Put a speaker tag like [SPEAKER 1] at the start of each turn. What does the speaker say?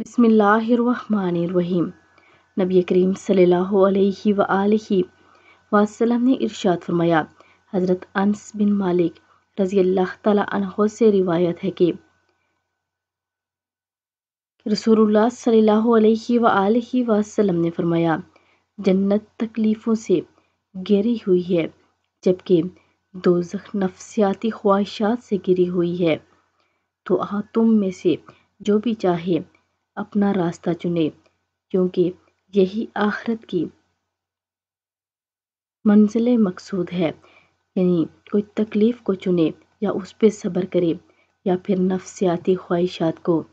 [SPEAKER 1] बसमिल्लाम नबी करीम सल्लल्लाहु अलैहि ने इरशाद फरमाया हज़रत अनस बिन मालिक रज़ी अल्लाह तहो से रिवायत है कि रसूल सल्लल्लाहु ने फरमाया जन्नत तकलीफ़ों से गिरी हुई है जबकि दो दोजख नफसियाती ख्वाहिशात से गिरी हुई है तो आ तुम में से जो भी चाहे अपना रास्ता चुने क्योंकि यही आखरत की मंजिल मकसूद है यानी कोई तकलीफ़ को चुने या उस पर सब्र करे या फिर नफ्सियाती ख्वाहिशात को